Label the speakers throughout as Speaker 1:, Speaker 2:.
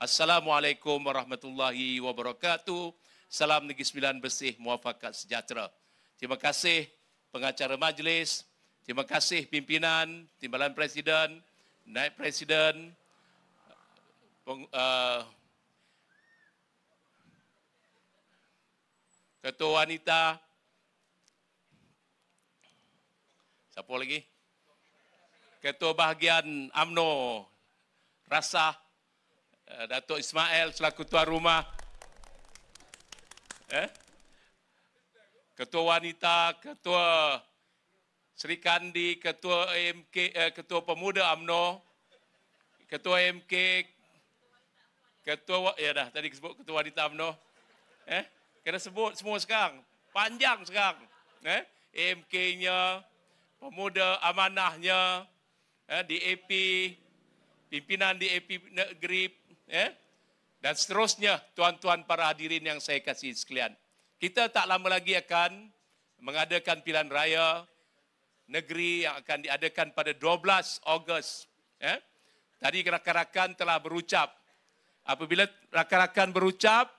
Speaker 1: Assalamualaikum warahmatullahi wabarakatuh. Salam Negeri Sembilan Bersih Muafakat Sejahtera. Terima kasih pengacara majlis, terima kasih pimpinan, timbalan presiden, naib presiden, peng, uh, ketua wanita, siapa lagi? Ketua bahagian AMNO, Rasah, Eh, Datuk Ismail selaku tuan rumah. Eh? Ketua wanita, ketua Sri Kandi, ketua MK, eh, ketua pemuda AMNO, ketua MK, ketua ya dah tadi sebut ketua wanita AMNO. Eh? Kena sebut semua sekarang. Panjang sekarang. Eh? AMK-nya, pemuda amanahnya, eh, DAP, pimpinan DAP negeri, ya. Dan seterusnya tuan-tuan para hadirin yang saya kasih sekalian. Kita tak lama lagi akan mengadakan pilihan raya negeri yang akan diadakan pada 12 Ogos. Ya. Tadi rakan-rakan telah berucap. Apabila rakan-rakan berucap,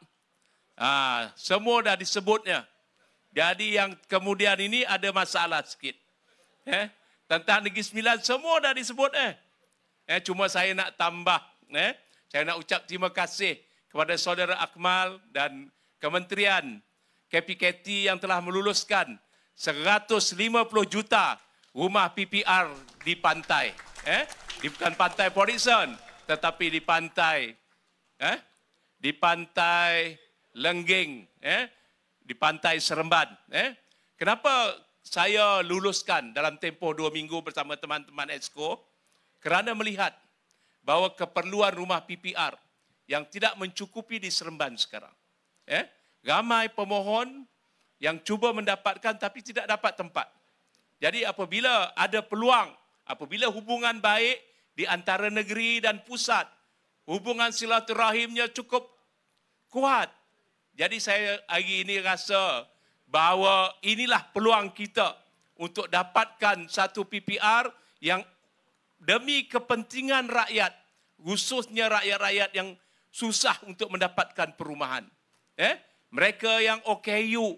Speaker 1: aa, ah, semua dah disebutnya. Jadi yang kemudian ini ada masalah sikit. Eh, tentang Negeri Sembilan, semua dah disebut. Eh. eh. cuma saya nak tambah. Eh saya nak ucap terima kasih kepada saudara Akmal dan kementerian KPKT yang telah meluluskan 150 juta rumah PPR di pantai. Eh? Di, bukan pantai Porison, tetapi di pantai eh? di pantai Lengging, eh? di pantai Seremban. Eh? Kenapa saya luluskan dalam tempoh dua minggu bersama teman-teman EXCO? Kerana melihat bahawa keperluan rumah PPR yang tidak mencukupi di Seremban sekarang. Eh, ramai pemohon yang cuba mendapatkan tapi tidak dapat tempat. Jadi apabila ada peluang, apabila hubungan baik di antara negeri dan pusat, hubungan silaturahimnya cukup kuat. Jadi saya hari ini rasa bahawa inilah peluang kita untuk dapatkan satu PPR yang demi kepentingan rakyat, khususnya rakyat-rakyat yang susah untuk mendapatkan perumahan. Eh? Mereka yang OKU,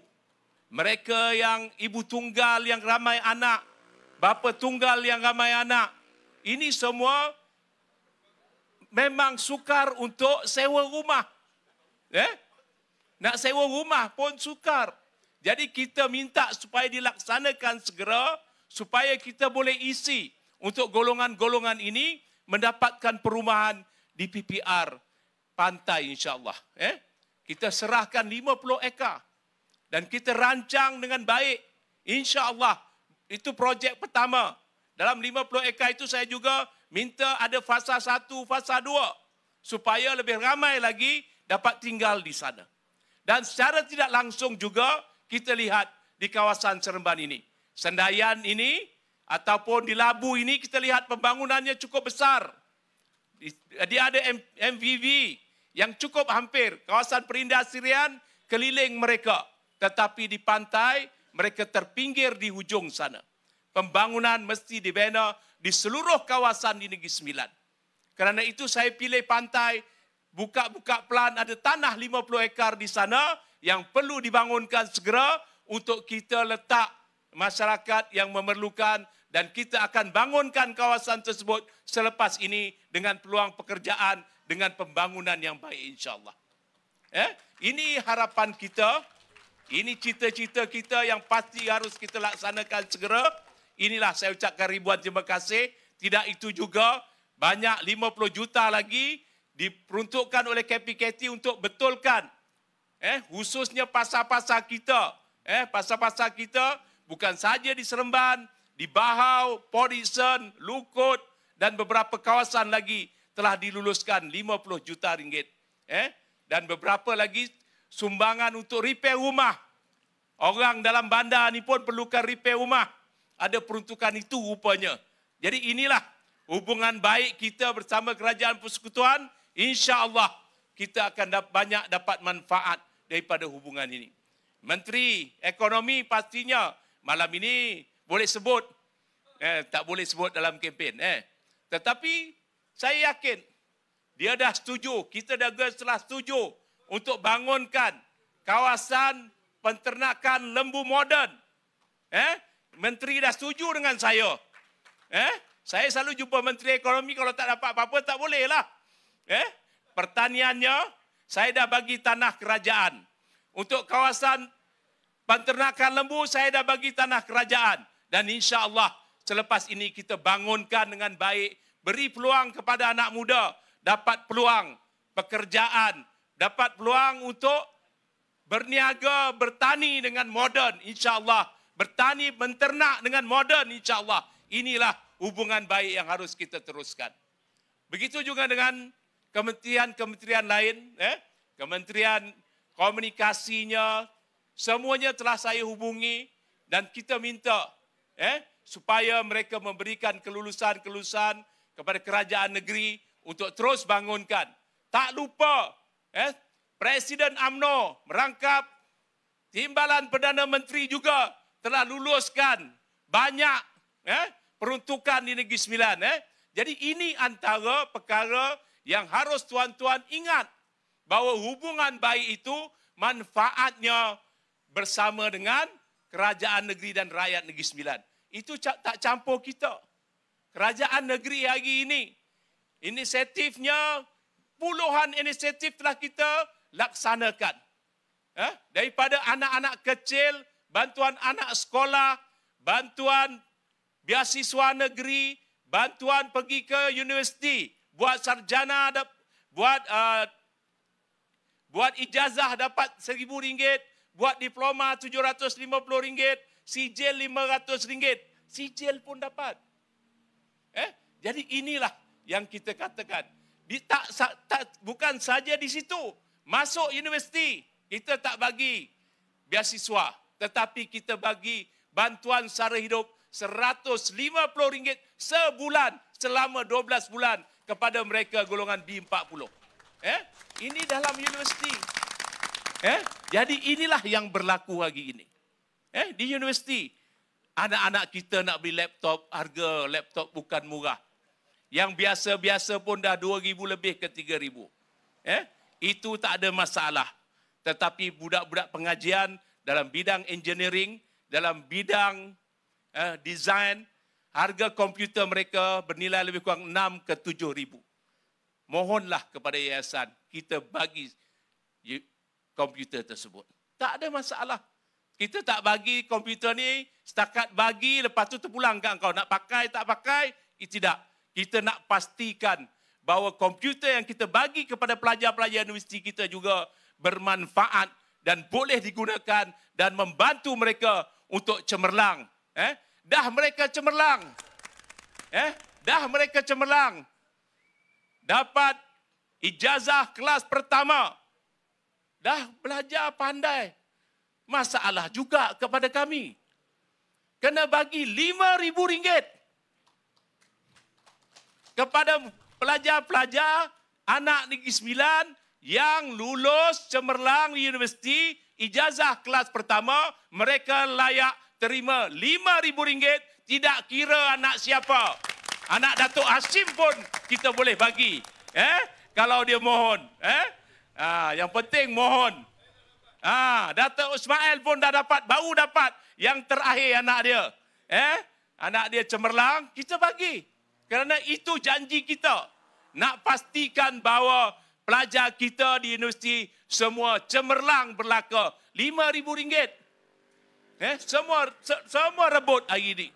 Speaker 1: mereka yang ibu tunggal yang ramai anak, bapa tunggal yang ramai anak. Ini semua memang sukar untuk sewa rumah. Eh? Nak sewa rumah pun sukar. Jadi kita minta supaya dilaksanakan segera supaya kita boleh isi untuk golongan-golongan ini mendapatkan perumahan di PPR pantai insyaAllah. Eh? Kita serahkan 50 ekar dan kita rancang dengan baik insyaAllah. Itu projek pertama. Dalam 50 ekar itu saya juga minta ada fasa 1, fasa 2 supaya lebih ramai lagi dapat tinggal di sana. Dan secara tidak langsung juga kita lihat di kawasan Seremban ini. Sendayan ini ataupun di Labu ini kita lihat pembangunannya cukup besar. Dia ada MVV yang cukup hampir kawasan perindah Sirian keliling mereka. Tetapi di pantai mereka terpinggir di hujung sana. Pembangunan mesti dibina di seluruh kawasan di Negeri Sembilan. Kerana itu saya pilih pantai, buka-buka pelan ada tanah 50 hektar di sana yang perlu dibangunkan segera untuk kita letak masyarakat yang memerlukan dan kita akan bangunkan kawasan tersebut selepas ini dengan peluang pekerjaan dengan pembangunan yang baik insyaallah. Ya, eh? ini harapan kita. Ini cita-cita kita yang pasti harus kita laksanakan segera. Inilah saya ucapkan ribuan terima kasih. Tidak itu juga banyak 50 juta lagi diperuntukkan oleh KPKT untuk betulkan eh khususnya pasar-pasar kita. Eh pasar-pasar kita bukan saja di Seremban, di Bahau, Port Dickson, Lukut dan beberapa kawasan lagi telah diluluskan 50 juta ringgit. Eh? Dan beberapa lagi sumbangan untuk repair rumah. Orang dalam bandar ini pun perlukan repair rumah. Ada peruntukan itu rupanya. Jadi inilah hubungan baik kita bersama kerajaan persekutuan. Insya Allah kita akan banyak dapat manfaat daripada hubungan ini. Menteri Ekonomi pastinya malam ini boleh sebut eh, tak boleh sebut dalam kempen eh tetapi saya yakin dia dah setuju kita dah gerak setuju untuk bangunkan kawasan penternakan lembu moden eh menteri dah setuju dengan saya eh saya selalu jumpa menteri ekonomi kalau tak dapat apa-apa tak boleh lah eh pertaniannya saya dah bagi tanah kerajaan untuk kawasan penternakan lembu saya dah bagi tanah kerajaan dan insya Allah selepas ini kita bangunkan dengan baik. Beri peluang kepada anak muda dapat peluang pekerjaan. Dapat peluang untuk berniaga, bertani dengan modern insya Allah. Bertani, menternak dengan modern insya Allah. Inilah hubungan baik yang harus kita teruskan. Begitu juga dengan kementerian-kementerian lain. Eh? Kementerian komunikasinya, semuanya telah saya hubungi dan kita minta eh supaya mereka memberikan kelulusan-kelulusan kepada kerajaan negeri untuk terus bangunkan. Tak lupa eh Presiden AMNO merangkap timbalan Perdana Menteri juga telah luluskan banyak eh peruntukan di Negeri Sembilan eh. Jadi ini antara perkara yang harus tuan-tuan ingat bahawa hubungan baik itu manfaatnya bersama dengan kerajaan negeri dan rakyat negeri sembilan. Itu tak campur kita. Kerajaan negeri hari ini, inisiatifnya puluhan inisiatif telah kita laksanakan. Eh? Daripada anak-anak kecil, bantuan anak sekolah, bantuan biasiswa negeri, bantuan pergi ke universiti, buat sarjana, buat uh, buat ijazah dapat seribu ringgit, buat diploma RM750, sijil RM500, sijil pun dapat. Eh, jadi inilah yang kita katakan. Di, tak, tak, bukan saja di situ. Masuk universiti, kita tak bagi beasiswa. Tetapi kita bagi bantuan sara hidup RM150 sebulan selama 12 bulan kepada mereka golongan B40. Eh, ini dalam universiti. Eh, jadi inilah yang berlaku hari ini. Eh, di universiti, anak-anak kita nak beli laptop, harga laptop bukan murah. Yang biasa-biasa pun dah 2,000 lebih ke 3,000. Eh, itu tak ada masalah. Tetapi budak-budak pengajian dalam bidang engineering, dalam bidang eh, design, harga komputer mereka bernilai lebih kurang 6 ke 7 ribu. Mohonlah kepada yayasan kita bagi komputer tersebut. Tak ada masalah. Kita tak bagi komputer ni setakat bagi lepas tu terpulang ke engkau. Nak pakai tak pakai, eh, tidak. Kita nak pastikan bahawa komputer yang kita bagi kepada pelajar-pelajar universiti kita juga bermanfaat dan boleh digunakan dan membantu mereka untuk cemerlang. Eh? Dah mereka cemerlang. Eh? Dah mereka cemerlang. Dapat ijazah kelas pertama dah belajar pandai. Masalah juga kepada kami. Kena bagi lima ribu ringgit kepada pelajar-pelajar anak negeri sembilan yang lulus cemerlang di universiti ijazah kelas pertama, mereka layak terima lima ribu ringgit tidak kira anak siapa. Anak Datuk Hashim pun kita boleh bagi. Eh? Kalau dia mohon. Eh? Ah, yang penting mohon. Ah, Dato' Ismail pun dah dapat, baru dapat yang terakhir anak dia. Eh, anak dia cemerlang, kita bagi. Kerana itu janji kita. Nak pastikan bahawa pelajar kita di universiti semua cemerlang berlaku. Lima ribu ringgit. Eh, semua se- semua rebut hari ini.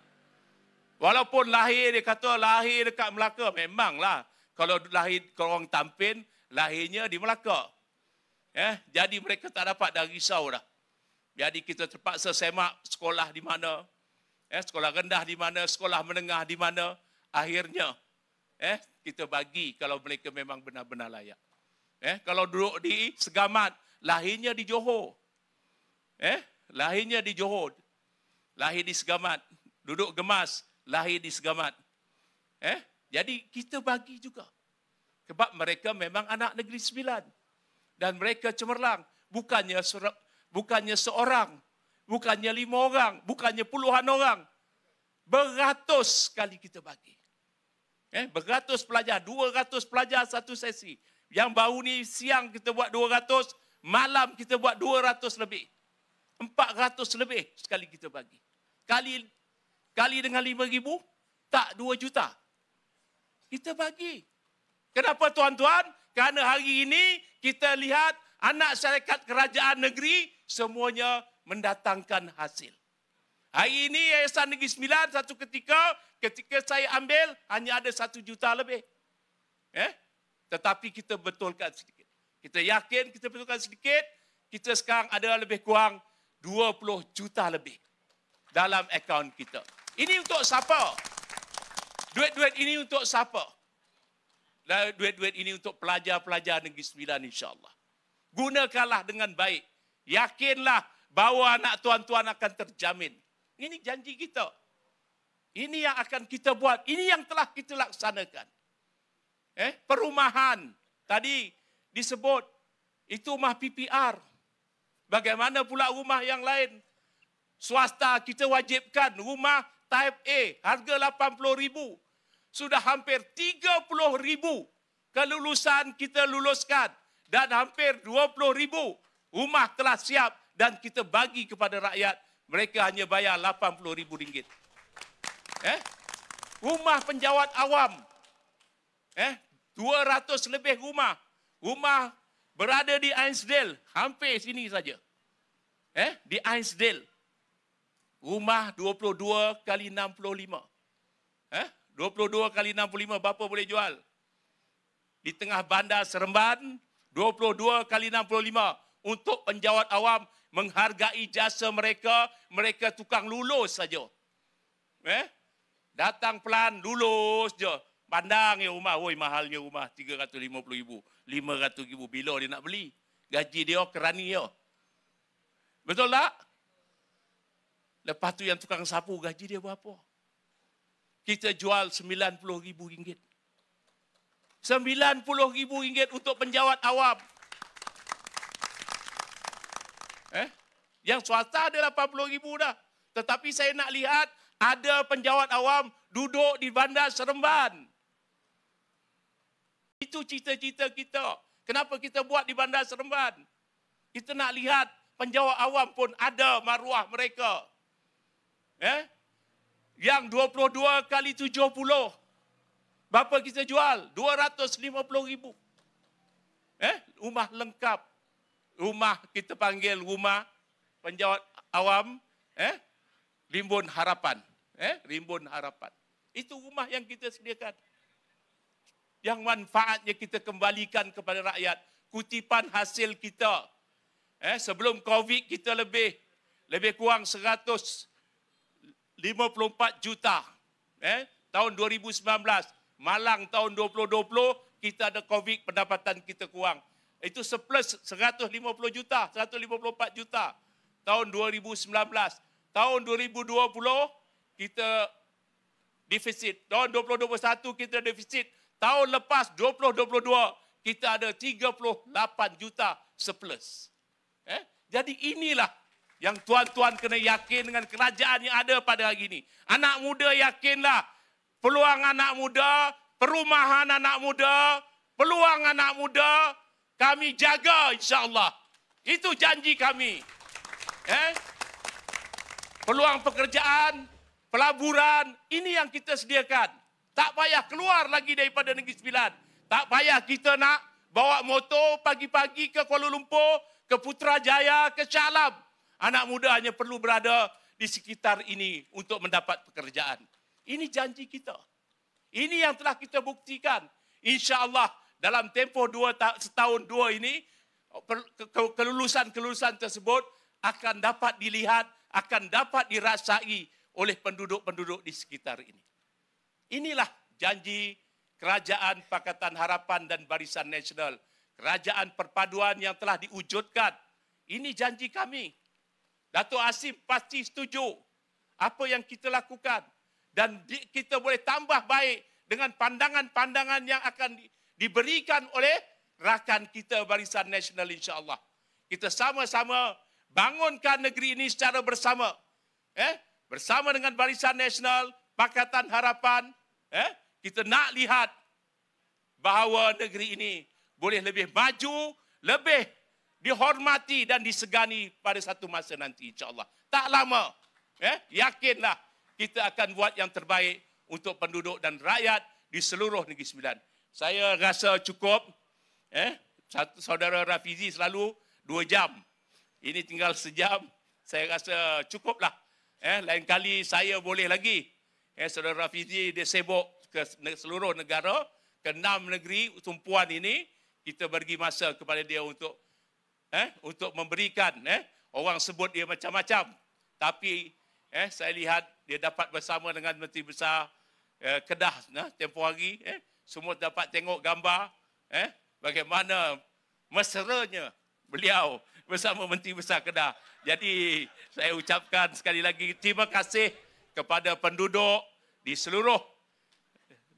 Speaker 1: Walaupun lahir, dia kata lahir dekat Melaka. Memanglah. Kalau lahir korang tampin, lahirnya di Melaka. Eh, jadi mereka tak dapat dah risau dah. Jadi kita terpaksa semak sekolah di mana, eh, sekolah rendah di mana, sekolah menengah di mana. Akhirnya eh, kita bagi kalau mereka memang benar-benar layak. Eh, kalau duduk di Segamat, lahirnya di Johor. Eh, lahirnya di Johor. Lahir di Segamat. Duduk gemas, lahir di Segamat. Eh, jadi kita bagi juga. Sebab mereka memang anak negeri sembilan. Dan mereka cemerlang. Bukannya surat, bukannya seorang, bukannya lima orang, bukannya puluhan orang. Beratus kali kita bagi. Eh, beratus pelajar, dua ratus pelajar satu sesi. Yang baru ni siang kita buat dua ratus, malam kita buat dua ratus lebih. Empat ratus lebih sekali kita bagi. Kali kali dengan lima ribu, tak dua juta. Kita bagi. Kenapa tuan-tuan? Kerana hari ini kita lihat anak syarikat kerajaan negeri semuanya mendatangkan hasil. Hari ini Yayasan Negeri Sembilan satu ketika, ketika saya ambil hanya ada satu juta lebih. Eh? Tetapi kita betulkan sedikit. Kita yakin kita betulkan sedikit, kita sekarang ada lebih kurang 20 juta lebih dalam akaun kita. Ini untuk siapa? Duit-duit ini untuk siapa? duit-duit ini untuk pelajar-pelajar Negeri Sembilan insyaAllah. Gunakanlah dengan baik. Yakinlah bahawa anak tuan-tuan akan terjamin. Ini janji kita. Ini yang akan kita buat. Ini yang telah kita laksanakan. Eh, perumahan. Tadi disebut itu rumah PPR. Bagaimana pula rumah yang lain? Swasta kita wajibkan rumah type A harga 80 ribu sudah hampir 30 ribu kelulusan kita luluskan dan hampir 20 ribu rumah telah siap dan kita bagi kepada rakyat mereka hanya bayar 80 ribu ringgit. Eh? Rumah penjawat awam, eh? 200 lebih rumah. Rumah berada di Ainsdale, hampir sini saja. Eh? Di Ainsdale. Rumah 22 x 65. Eh? 22 kali 65 berapa boleh jual? Di tengah bandar Seremban, 22 kali 65 untuk penjawat awam menghargai jasa mereka, mereka tukang lulus saja. Eh? Datang pelan, lulus je. Pandang ya rumah, woi mahalnya rumah, RM350,000. RM500,000, bila dia nak beli? Gaji dia kerani dia. Betul tak? Lepas tu yang tukang sapu, gaji dia berapa? kita jual RM90,000. RM90,000 untuk penjawat awam. Eh? Yang swasta ada RM80,000 dah. Tetapi saya nak lihat ada penjawat awam duduk di bandar Seremban. Itu cita-cita kita. Kenapa kita buat di bandar Seremban? Kita nak lihat penjawat awam pun ada maruah mereka. Eh? yang 22 kali 70 bapa kita jual 250 ribu eh rumah lengkap rumah kita panggil rumah penjawat awam eh rimbun harapan eh rimbun harapan itu rumah yang kita sediakan yang manfaatnya kita kembalikan kepada rakyat kutipan hasil kita eh sebelum covid kita lebih lebih kurang 54 juta. Eh, tahun 2019, malang tahun 2020, kita ada COVID, pendapatan kita kurang. Itu surplus 150 juta, 154 juta tahun 2019. Tahun 2020, kita defisit. Tahun 2021, kita defisit. Tahun lepas, 2022, kita ada 38 juta surplus. Eh? Jadi inilah yang tuan-tuan kena yakin dengan kerajaan yang ada pada hari ini. Anak muda yakinlah. Peluang anak muda, perumahan anak muda, peluang anak muda, kami jaga insyaAllah. Itu janji kami. Eh? Peluang pekerjaan, pelaburan, ini yang kita sediakan. Tak payah keluar lagi daripada Negeri Sembilan. Tak payah kita nak bawa motor pagi-pagi ke Kuala Lumpur, ke Putrajaya, ke Shah Alam. Anak muda hanya perlu berada di sekitar ini untuk mendapat pekerjaan. Ini janji kita. Ini yang telah kita buktikan. Insya Allah dalam tempoh dua ta- setahun dua ini, kelulusan-kelulusan tersebut akan dapat dilihat, akan dapat dirasai oleh penduduk-penduduk di sekitar ini. Inilah janji Kerajaan Pakatan Harapan dan Barisan Nasional. Kerajaan Perpaduan yang telah diwujudkan. Ini janji kami Datuk Asim pasti setuju apa yang kita lakukan dan kita boleh tambah baik dengan pandangan-pandangan yang akan diberikan oleh rakan kita Barisan Nasional insya-Allah. Kita sama-sama bangunkan negeri ini secara bersama. Eh, bersama dengan Barisan Nasional, Pakatan Harapan, eh, kita nak lihat bahawa negeri ini boleh lebih maju, lebih dihormati dan disegani pada satu masa nanti insyaallah. Tak lama. Ya, yakinlah kita akan buat yang terbaik untuk penduduk dan rakyat di seluruh negeri Sembilan. Saya rasa cukup eh saudara Rafizi selalu dua jam. Ini tinggal sejam. Saya rasa cukuplah. Eh lain kali saya boleh lagi. Eh saudara Rafizi dia sibuk ke seluruh negara, ke enam negeri tumpuan ini kita bagi masa kepada dia untuk eh, untuk memberikan. Eh. Orang sebut dia macam-macam. Tapi eh, saya lihat dia dapat bersama dengan Menteri Besar eh, Kedah nah, tempoh hari. Eh. Semua dapat tengok gambar eh, bagaimana meseranya beliau bersama Menteri Besar Kedah. Jadi saya ucapkan sekali lagi terima kasih kepada penduduk di seluruh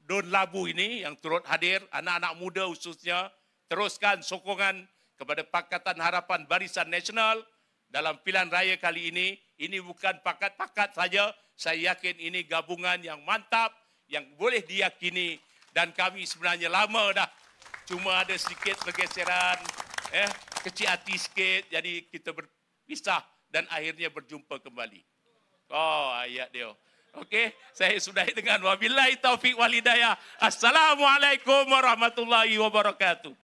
Speaker 1: Don Labu ini yang turut hadir, anak-anak muda khususnya, teruskan sokongan kepada Pakatan Harapan Barisan Nasional dalam pilihan raya kali ini. Ini bukan pakat-pakat saja. Saya yakin ini gabungan yang mantap, yang boleh diyakini dan kami sebenarnya lama dah. Cuma ada sedikit pergeseran, eh, kecil hati sikit. Jadi kita berpisah dan akhirnya berjumpa kembali. Oh, ayat dia. Okey, saya sudah dengan wabillahi taufiq walidayah. Assalamualaikum warahmatullahi wabarakatuh.